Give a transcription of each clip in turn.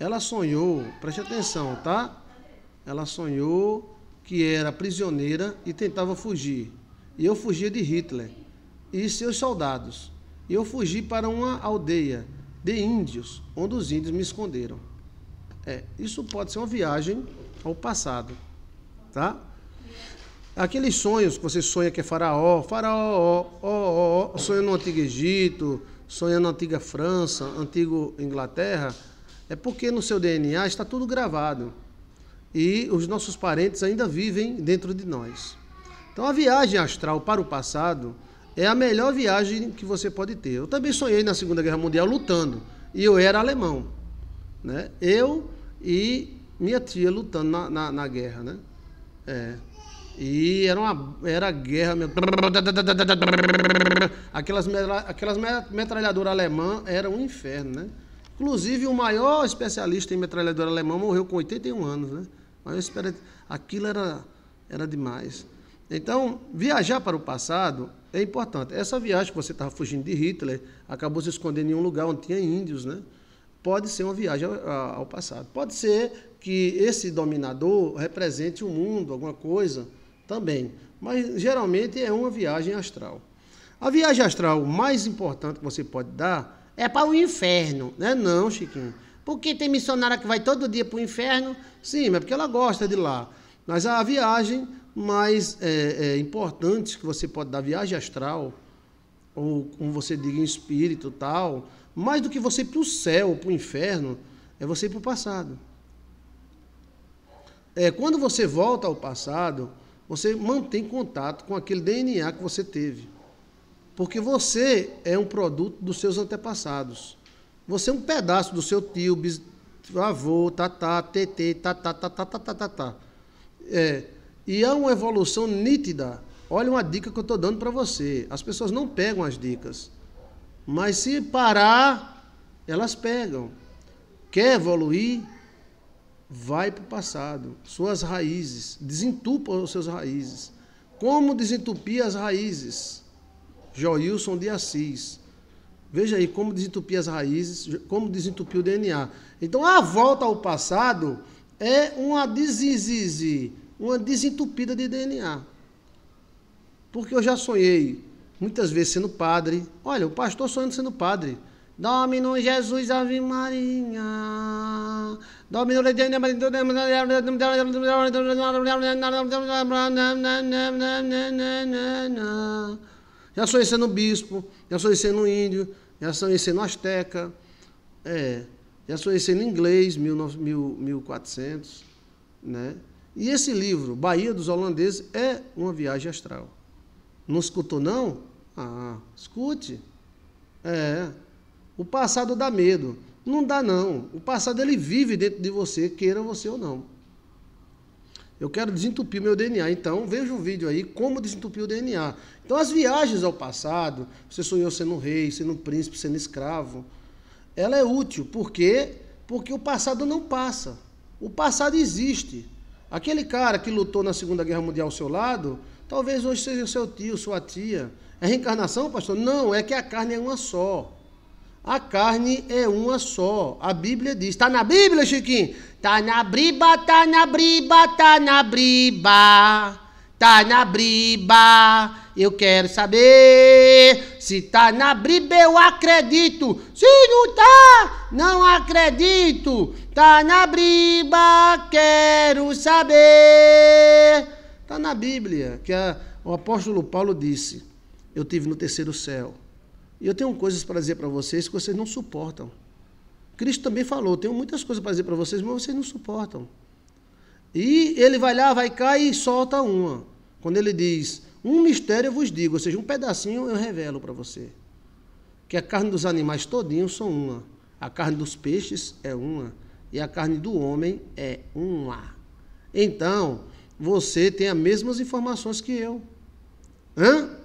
Ela sonhou, preste atenção, tá? Ela sonhou que era prisioneira e tentava fugir. E eu fugia de Hitler e seus soldados. E eu fugi para uma aldeia de índios, onde os índios me esconderam. É, isso pode ser uma viagem ao passado, tá? Aqueles sonhos que você sonha que é faraó, faraó, ó, ó, ó, sonha no Antigo Egito, sonha na Antiga França, Antigo Inglaterra, é porque no seu DNA está tudo gravado e os nossos parentes ainda vivem dentro de nós. Então a viagem astral para o passado é a melhor viagem que você pode ter. Eu também sonhei na Segunda Guerra Mundial lutando e eu era alemão, né? Eu e minha tia lutando na, na, na guerra, né? É. E era uma era guerra mesmo. Aquelas, aquelas metralhadoras alemãs era um inferno, né? Inclusive, o maior especialista em metralhadora alemã morreu com 81 anos, né? Mas aquilo era, era demais. Então, viajar para o passado é importante. Essa viagem que você estava fugindo de Hitler, acabou se escondendo em um lugar onde tinha índios, né? Pode ser uma viagem ao passado. Pode ser que esse dominador represente o mundo, alguma coisa também. Mas geralmente é uma viagem astral. A viagem astral mais importante que você pode dar é para o inferno. Não é não, Chiquinho. Porque tem missionária que vai todo dia para o inferno? Sim, mas é porque ela gosta de lá. Mas a viagem mais é, é, importante que você pode dar, viagem astral, ou como você diga, em espírito tal, mais do que você ir para o céu, para o inferno, é você ir para o passado. É, quando você volta ao passado, você mantém contato com aquele DNA que você teve. Porque você é um produto dos seus antepassados. Você é um pedaço do seu tio, bis, avô, tatá, tetê, tá, tatá, tatá, tá, tatá, tá, tatá. É, e há uma evolução nítida. Olha uma dica que eu estou dando para você. As pessoas não pegam as dicas. Mas se parar, elas pegam. Quer evoluir? Vai para o passado. Suas raízes. Desentupa as suas raízes. Como desentupir as raízes? Joilson de Assis. Veja aí como desentupir as raízes, como desentupir o DNA. Então, a volta ao passado é uma uma desentupida de DNA. Porque eu já sonhei muitas vezes sendo padre. Olha, o pastor sonhando sendo padre. Domino Jesus, Ave Maria. Domino já sonhei sendo bispo, já sonhei sendo índio, já sonhei sendo asteca, é, já sonhei sendo inglês, 1400, né? E esse livro, Bahia dos Holandeses, é uma viagem astral. Não escutou, não? Ah, escute. É. O passado dá medo. Não dá, não. O passado ele vive dentro de você, queira você ou não. Eu quero desentupir meu DNA. Então, veja o vídeo aí, como desentupir o DNA. Então, as viagens ao passado, você sonhou sendo rei, sendo príncipe, sendo escravo, ela é útil. Por quê? Porque o passado não passa. O passado existe. Aquele cara que lutou na Segunda Guerra Mundial ao seu lado, talvez hoje seja seu tio, sua tia. É reencarnação, pastor? Não, é que a carne é uma só. A carne é uma só. A Bíblia diz. Está na Bíblia, Chiquinho? Está na briba, está na briba, está na briba. está na briba. Eu quero saber se está na briba, eu acredito. Se não está, não acredito. Está na briba, quero saber. Está na Bíblia que a, o apóstolo Paulo disse: Eu tive no terceiro céu e eu tenho coisas para dizer para vocês que vocês não suportam. Cristo também falou: tenho muitas coisas para dizer para vocês, mas vocês não suportam. E ele vai lá, vai cá e solta uma. Quando ele diz: Um mistério eu vos digo, ou seja, um pedacinho eu revelo para você. Que a carne dos animais todinhos são uma, a carne dos peixes é uma, e a carne do homem é uma. Então, você tem as mesmas informações que eu. Hã?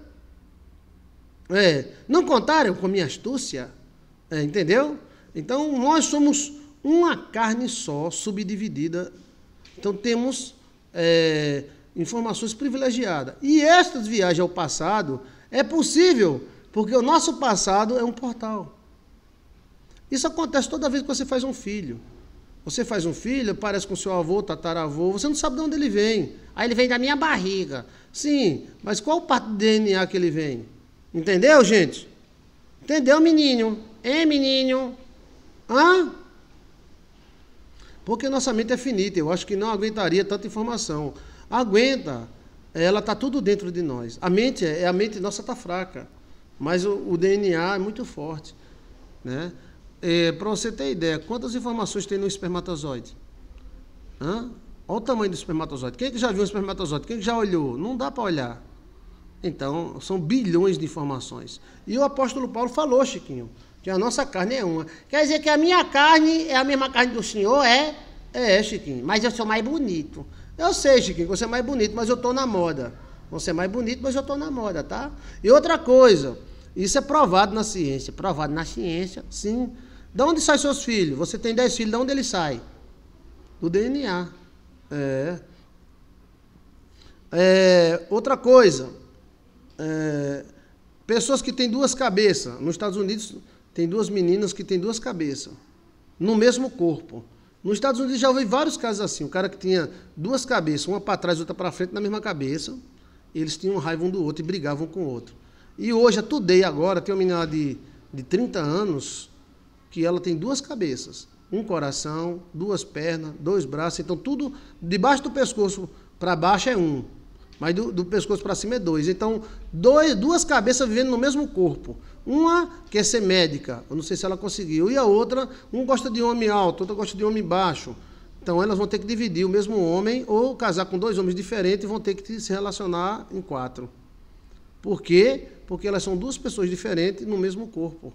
É, não contaram com minha astúcia, é, entendeu? Então nós somos uma carne só, subdividida. Então temos é, informações privilegiadas. E estas viagens ao passado é possível, porque o nosso passado é um portal. Isso acontece toda vez que você faz um filho. Você faz um filho, parece com seu avô, tataravô, você não sabe de onde ele vem. Aí ele vem da minha barriga. Sim, mas qual parte do DNA que ele vem? Entendeu, gente? Entendeu, menino? Hein, menino? Hã? Porque nossa mente é finita. Eu acho que não aguentaria tanta informação. Aguenta. Ela está tudo dentro de nós. A mente, é a mente nossa está fraca. Mas o, o, DNA é muito forte. Né? É, Para você ter ideia, quantas informações tem no espermatozoide? Hã? Olha o tamanho do espermatozoide. Quem é que já viu um espermatozoide? Quem é que já olhou? Não dá para olhar. Então, são bilhões de informações. E o apóstolo Paulo falou, Chiquinho, que a nossa carne é uma. Quer dizer que a minha carne é a mesma carne do senhor? É, é, Chiquinho, mas eu sou mais bonito. Eu sei, Chiquinho, que você é mais bonito, mas eu estou na moda. Você é mais bonito, mas eu estou na moda, tá? E outra coisa, isso é provado na ciência. Provado na ciência, sim. De onde saem seus filhos? Você tem 10 filhos, de onde eles saem? Do DNA. É. é outra coisa, é, pessoas que têm duas cabeças. Nos Estados Unidos tem duas meninas que têm duas cabeças no mesmo corpo. Nos Estados Unidos já houve vários casos assim. O cara que tinha duas cabeças, uma para trás e outra para frente, na mesma cabeça. Eles tinham raiva um do outro e brigavam com o outro. E hoje, a Today agora, tem uma menina de, de 30 anos que ela tem duas cabeças. Um coração, duas pernas, dois braços. Então, tudo debaixo do pescoço para baixo é um. Mas do, do pescoço para cima é dois. Então, dois, duas cabeças vivendo no mesmo corpo. Uma quer ser médica, eu não sei se ela conseguiu, e a outra, um gosta de homem alto, outra gosta de homem baixo. Então elas vão ter que dividir o mesmo homem ou casar com dois homens diferentes e vão ter que se relacionar em quatro. Por quê? Porque elas são duas pessoas diferentes no mesmo corpo.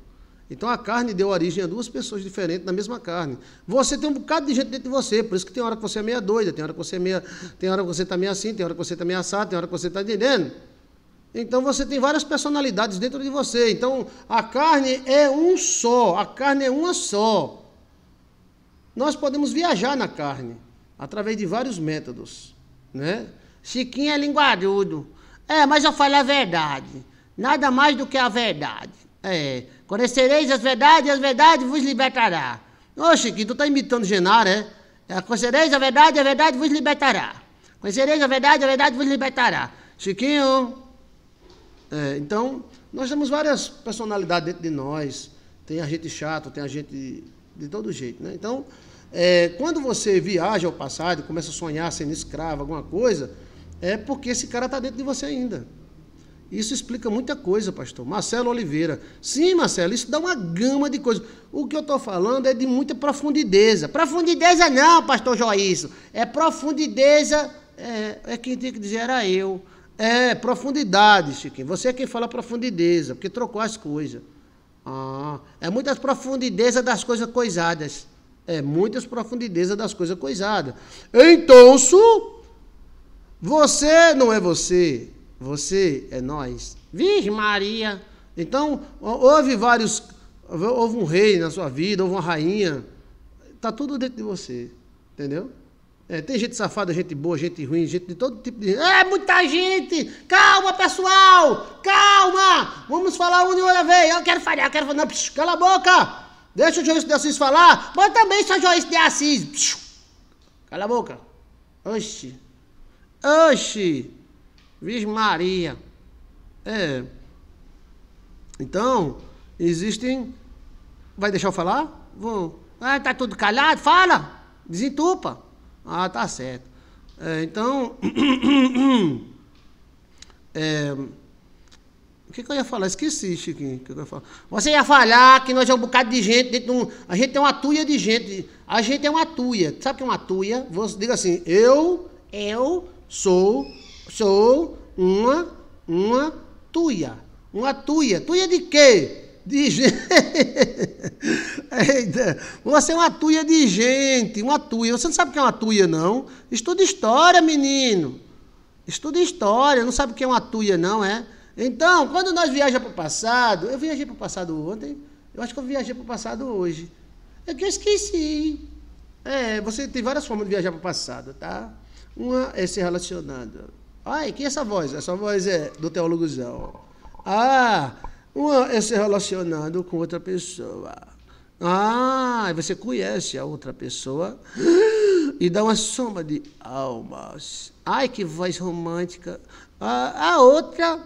Então a carne deu origem a duas pessoas diferentes na mesma carne. Você tem um bocado de gente dentro de você, por isso que tem hora que você é meia doida, tem hora que você é meia, tem hora que você está meio assim, tem hora que você está meio assado, tem hora que você está entendendo. Então você tem várias personalidades dentro de você. Então a carne é um só, a carne é uma só. Nós podemos viajar na carne através de vários métodos, né? Chiquinho é linguarudo. É, mas eu falo a verdade. Nada mais do que a verdade. É, conhecereis as verdades e as verdades vos libertará. Ô Chiquinho, tu tá imitando Genaro, é? é? Conhecereis a verdade e a verdade vos libertará. Conhecereis a verdade e a verdade vos libertará. Chiquinho. É, então, nós temos várias personalidades dentro de nós. Tem a gente chato, tem a gente de, de todo jeito, né? Então, é, quando você viaja ao passado, começa a sonhar sendo escravo, alguma coisa, é porque esse cara está dentro de você ainda. Isso explica muita coisa, pastor. Marcelo Oliveira. Sim, Marcelo, isso dá uma gama de coisas. O que eu estou falando é de muita profundidade. Profundidade, não, pastor Joaíso. É profundidade é, é quem tinha que dizer era eu. É, profundidade, Chiquinho. Você é quem fala profundidade, porque trocou as coisas. Ah, é muitas profundidades das coisas coisadas. É muitas profundidades das coisas coisadas. Então, Su, você não é você. Você é nós. Virgem Maria. Então, houve vários. Houve um rei na sua vida, houve uma rainha. Está tudo dentro de você. Entendeu? É, tem gente safada, gente boa, gente ruim, gente de todo tipo de. É muita gente! Calma, pessoal! Calma! Vamos falar um de uma vez. Eu quero falar, eu quero falar. Não, psh, cala a boca! Deixa o Joyce de Assis falar, mas também só Joyce de Assis. Psh, cala a boca. Oxi. Oxi. Virgem Maria. É. Então, existem. Vai deixar eu falar? Vou? Ah, tá tudo calhado? Fala! Desentupa. Ah, tá certo. É, então. é, o que, que, eu ia falar? Esqueci, Chiquinho. Que que Você ia falar que nós é um bocado de gente dentro de um. A gente é uma tuia de gente. A gente é uma tuia. Sabe o que é uma tuia? Você diga assim, eu, eu sou Sou uma, uma tuia. Uma tuia. Tuia de quê? De gente. Você é uma tuia de gente, uma tuia. Você não sabe o que é uma tuia, não? Estuda história, menino. Estuda história. Não sabe o que é uma tuia, não, é? Então, quando nós viajamos para o passado, eu viajei para o passado ontem, eu acho que eu viajei para o passado hoje. É que eu esqueci. É, você tem várias formas de viajar para o passado, tá? Uma é se relacionando ai que é essa voz? Essa voz é do teólogo Zão. Ah, uma é se relacionando com outra pessoa. Ah, você conhece a outra pessoa e dá uma soma de almas. Ai, que voz romântica. Ah, a outra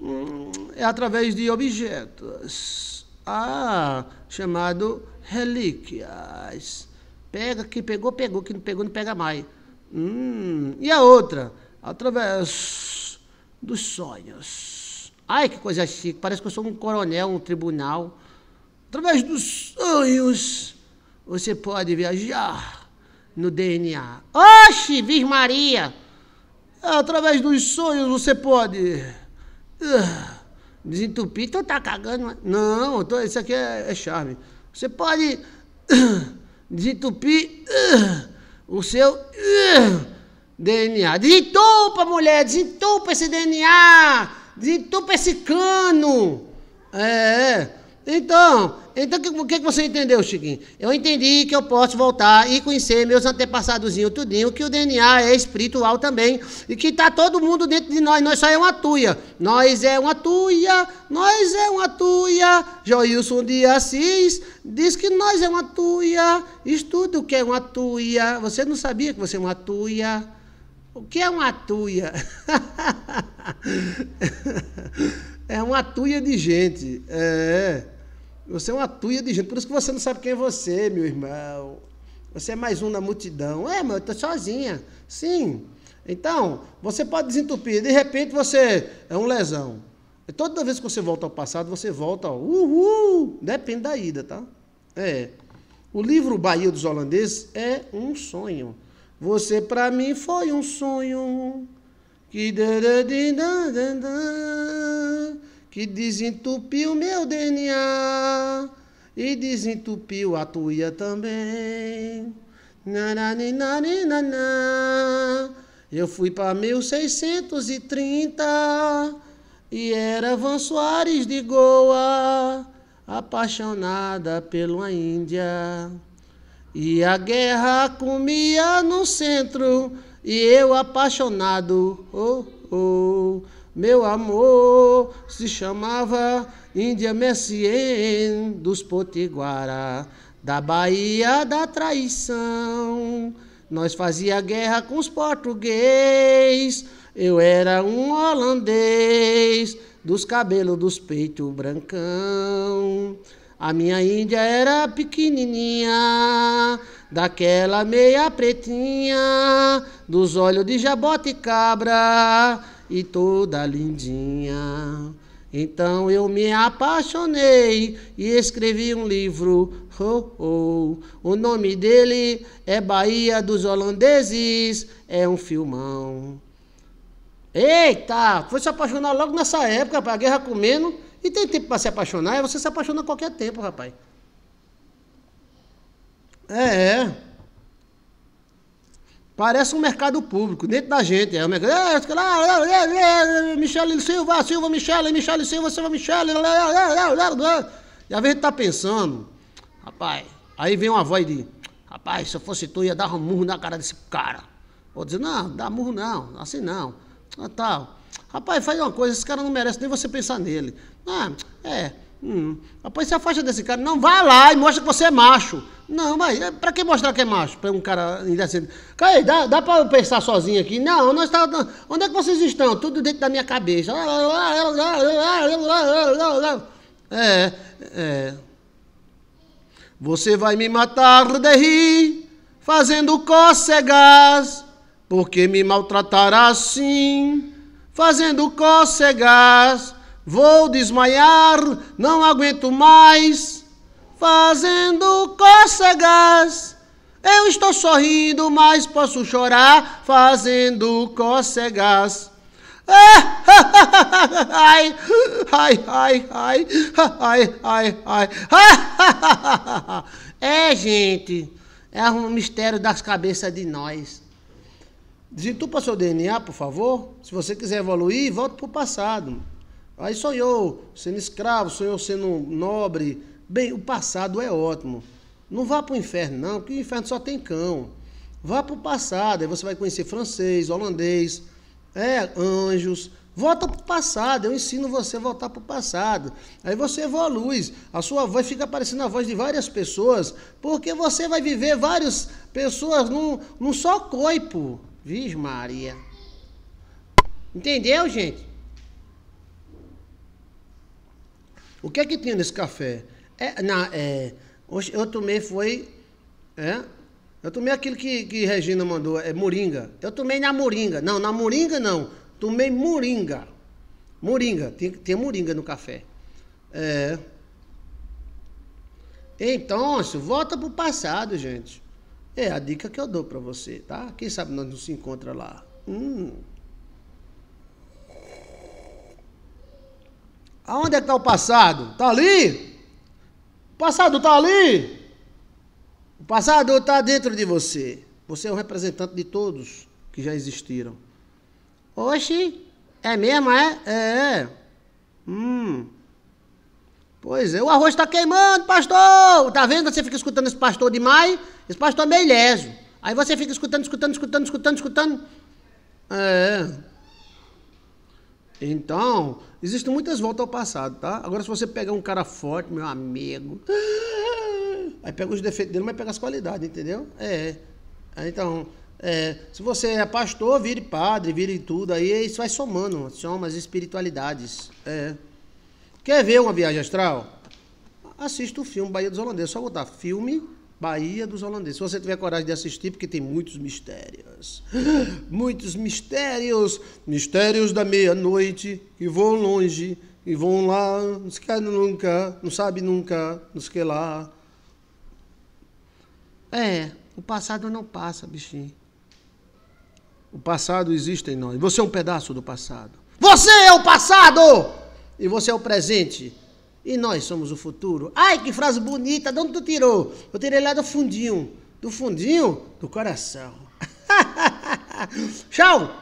hum, é através de objetos. Ah, chamado relíquias. Pega, que pegou, pegou, que não pegou, não pega mais. Hum, e a outra? através dos sonhos. Ai, que coisa chique, parece que eu sou um coronel, um tribunal. Através dos sonhos, você pode viajar no DNA. Oxe, vir Maria! Através dos sonhos, você pode ah, desentupir. Então tá cagando. mas né? Não, tô, então isso aqui é, é charme. Você pode ah, desentupir ah, o seu DNA. Desentupa, mulher, desentupa esse DNA, desentupa esse cano. É. é. Então, então o que, que você entendeu, Chiquinho? Eu entendi que eu posso voltar e conhecer meus antepassadozinhos tudinho, que o DNA é espiritual também, e que tá todo mundo dentro de nós, nós só é uma tuia. Nós é uma tuia, nós é uma tuia. Joilson de Assis diz que nós é uma tuia. Estuda o que é uma tuia. Você não sabia que você é uma tuia? O que é uma tuia? é uma tuia de gente. É, é. Você é uma tuia de gente. Por isso que você não sabe quem é você, meu irmão. Você é mais um na multidão. É, mas eu estou sozinha. Sim. Então, você pode desentupir. De repente, você é um lesão. E toda vez que você volta ao passado, você volta ao uhul. Depende da ida, tá? É. O livro Bahia dos Holandeses é um sonho. Você pra mim foi um sonho que, que desentupiu meu DNA e desentupiu a tua também. Eu fui pra 1630 e era Van Soares de Goa, apaixonada pela Índia. E a guerra comia no centro, e eu apaixonado, oh, oh, meu amor se chamava Índia Messien dos Potiguara, da Bahia da traição. Nós fazia guerra com os portugueses, eu era um holandês, dos cabelos dos peitos brancão. A minha Índia era pequenininha, daquela meia pretinha, dos olhos de jaboticabra e toda lindinha. Então eu me apaixonei e escrevi um livro. Oh, oh. O nome dele é Bahia dos Holandeses, é um filmão. Eita, foi se apaixonar logo nessa época, a guerra comendo. E tem tempo para se apaixonar, é você se apaixona a qualquer tempo, rapaz. É, é. Parece um mercado público, dentro da gente. É o mercado. É, Michele Silva, Silva, Michele, Michele Silva, Silva, Michele. E às vezes tá pensando, rapaz, aí vem uma voz de, rapaz, se eu fosse tu, ia dar um murro na cara desse cara. vou dizer, não, dá murro não, assim não. Ah, tal. Rapaz, faz uma coisa, esse cara não merece nem você pensar nele. Ah, é. Hum. Rapaz, se afasta desse cara. Não, vá lá e mostra que você é macho. Não, mas para que mostrar que é macho? Para um cara indecente. Cara, dá, dá para pensar sozinho aqui? Não, nós tá, onde é que vocês estão? Tudo dentro da minha cabeça. É, é. Você vai me matar de rir, fazendo cócegas, porque me maltratará assim fazendo cócegas. Vou desmaiar, não aguento mais, fazendo cócegas. Eu estou sorrindo, mas posso chorar, fazendo cócegas. Eh, ai, ai, ai, ai, ai, ai, ai. É, gente, é um mistério das cabeças de nós. Desentupa seu DNA, por favor. Se você quiser evoluir, volte para o passado. Aí sonhou sendo escravo, sonhou sendo nobre. Bem, o passado é ótimo. Não vá para o inferno, não, porque o inferno só tem cão. Vá para o passado, aí você vai conhecer francês, holandês, é, anjos. Volta para o passado, eu ensino você a voltar para o passado. Aí você evolui, a sua voz fica parecendo a voz de várias pessoas, porque você vai viver várias pessoas num, num só corpo. Viz Maria. Entendeu, gente? O que é que tinha nesse café? É, na, é, eu tomei foi. É, eu tomei aquilo que, que Regina mandou, é moringa. Eu tomei na moringa. Não, na moringa não. Tomei moringa. Moringa, tem, tem moringa no café. É. Então, volta pro passado, gente. É a dica que eu dou para você, tá? Quem sabe nós não se encontra lá. Hum. Aonde é que tá o passado? Tá ali? O passado tá ali? O passado tá dentro de você. Você é o representante de todos que já existiram. Oxi, é mesmo, é? É. é. Hum. Pois é, o arroz está queimando, pastor! Tá vendo? Você fica escutando esse pastor demais, esse pastor é meio ileso. Aí você fica escutando, escutando, escutando, escutando, escutando. É. Então, existem muitas voltas ao passado, tá? Agora, se você pegar um cara forte, meu amigo, aí pega os defeitos dele, mas pega as qualidades, entendeu? É. Então, é, se você é pastor, vire padre, vire tudo, aí isso vai somando, soma as espiritualidades. É. Quer ver uma viagem astral? Assista o filme Bahia dos Holandeses. Só botar filme Bahia dos Holandeses. Se você tiver coragem de assistir, porque tem muitos mistérios. Muitos mistérios. Mistérios da meia-noite que vão longe e vão lá, não se quer nunca, não sabe nunca, não se que lá. É, o passado não passa, bichinho. O passado existe em nós. Você é um pedaço do passado. Você é o passado! e você é o presente. E nós somos o futuro. Ai, que frase bonita, de onde tu tirou? Eu tirei lá do fundinho. Do fundinho do coração. Tchau!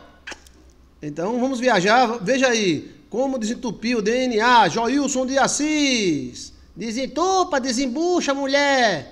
Então vamos viajar. Veja aí como desentupir o DNA. Joilson de Assis. Desentupa, desembucha, mulher.